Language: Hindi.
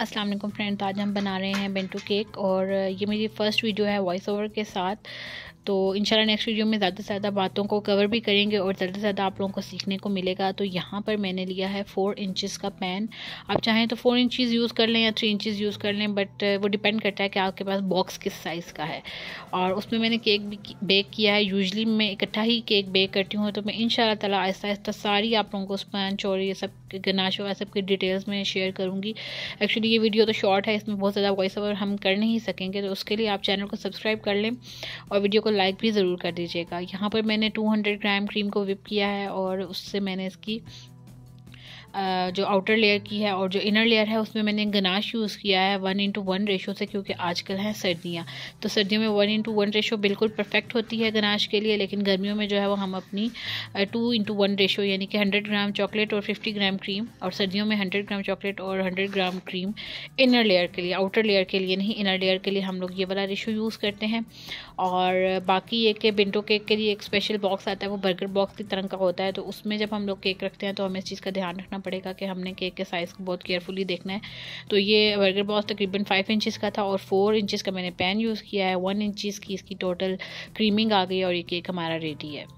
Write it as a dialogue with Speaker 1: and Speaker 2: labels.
Speaker 1: असलम फ्रेंड फ्रेंड्स आज हम बना रहे हैं बेंटू केक और ये मेरी फ़र्स्ट वीडियो है वॉइस ओवर के साथ तो इंशाल्लाह नेक्स्ट वीडियो में ज़्यादा से ज़्यादा बातों को कवर भी करेंगे और ज़्यादा से ज़्यादा आप लोगों को सीखने को मिलेगा तो यहाँ पर मैंने लिया है फ़ोर इंचेस का पैन आप चाहें तो फ़ोर इंचेस यूज़ कर लें या थ्री इंचेस यूज़ कर लें बट uh, वो डिपेंड करता है कि आपके पास बॉक्स किस साइज़ का है और उसमें मैंने केक भी बेक किया है यूजली मैं इकट्ठा ही केक बेक करती हूँ तो मैं इन तला आहिस्ता आहिस्ता सारी आप लोगों को स्पंच और ये सब गनाश वगैरह सब की डिटेल्स में शेयर करूँगी एक्चुअली अभी ये वीडियो तो शॉर्ट है इसमें बहुत ज़्यादा वॉइस ओवर हम कर नहीं सकेंगे तो उसके लिए आप चैनल को सब्सक्राइब कर लें और वीडियो को लाइक भी ज़रूर कर दीजिएगा यहाँ पर मैंने टू ग्राम क्रीम को विप किया है और उससे मैंने इसकी जो आउटर लेयर की है और जो इनर लेयर है उसमें मैंने गनाश यूज़ किया है वन इंटू वन रेशो से क्योंकि आजकल हैं सर्दियाँ तो सर्दियों में वन इंटू वन रेशो बिल्कुल परफेक्ट होती है गनाश के लिए लेकिन गर्मियों में जो है वो हम अपनी टू इंटू वन रेशो यानी कि हंड्रेड ग्राम चॉकलेट और फिफ्टी ग्राम क्रीम और सर्दियों में हंड्रेड ग्राम चॉकलेट और hundred gram cream inner layer के लिए आउटर लेयर के लिए नहीं इनर लेयर के लिए हम लोग ये वाला रेशो यूज़ करते हैं और बाकी ये कि बिंटो केक के लिए एक स्पेशल बॉक्स आता है वो बर्गर बॉक्स की तरह का होता है तो उसमें जब हम लोग केक रखते हैं तो हमें इस चीज़ का ध्यान रखना देखना पड़ेगा कि हमने केक के साइज़ को बहुत केयरफुली देखना है तो ये बर्गर बॉस तकरीबन फाइव इंचज़ का था और फोर इंचज़ का मैंने पैन यूज़ किया है वन इंचज़ की इसकी टोटल क्रीमिंग आ गई और ये केक हमारा रेडी है